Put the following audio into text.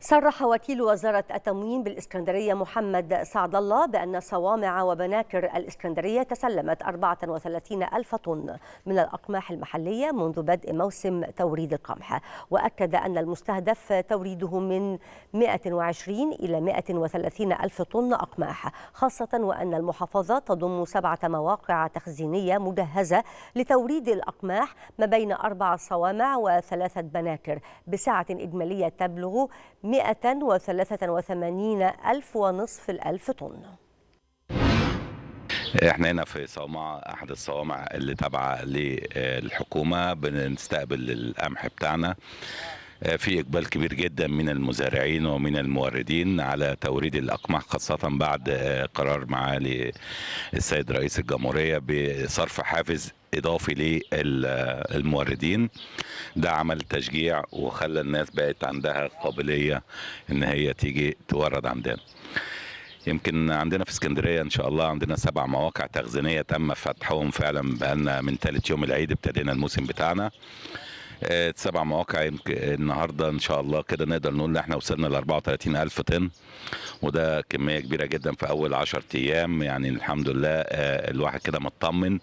صرح وكيل وزارة التموين بالإسكندرية محمد سعد الله بأن صوامع وبناكر الإسكندرية تسلمت 34 ألف طن من الأقماح المحلية منذ بدء موسم توريد القمح وأكد أن المستهدف توريده من 120 إلى 130 ألف طن أقماح خاصة وأن المحافظة تضم سبعة مواقع تخزينية مجهزة لتوريد الأقماح ما بين أربع صوامع وثلاثة بناكر بسعة إجمالية تبلغ 183 ألف ونصف الألف طن احنا هنا في صومعة احد الصوامع اللي تابعة للحكومة بنستقبل القمح بتاعنا آه، في إقبال كبير جدا من المزارعين ومن الموردين على توريد الاقمح خاصة بعد آه، قرار معالي السيد رئيس الجمهورية بصرف حافز اضافي للموردين ده عمل تشجيع وخلى الناس بقت عندها قابليه ان هي تيجي تورد عندنا يمكن عندنا في اسكندريه ان شاء الله عندنا سبع مواقع تخزينيه تم فتحهم فعلا بقالنا من ثالث يوم العيد ابتدينا الموسم بتاعنا آه، سبع مواقع النهارده ان شاء الله كده نقدر نقول ان احنا وصلنا ل 34000 طن وده كميه كبيره جدا في اول 10 ايام يعني الحمد لله آه، الواحد كده مطمن